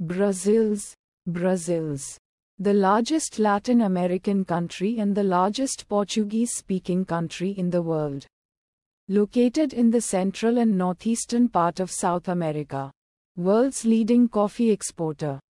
Brazil's, Brazil's. The largest Latin American country and the largest Portuguese speaking country in the world. Located in the central and northeastern part of South America. World's leading coffee exporter.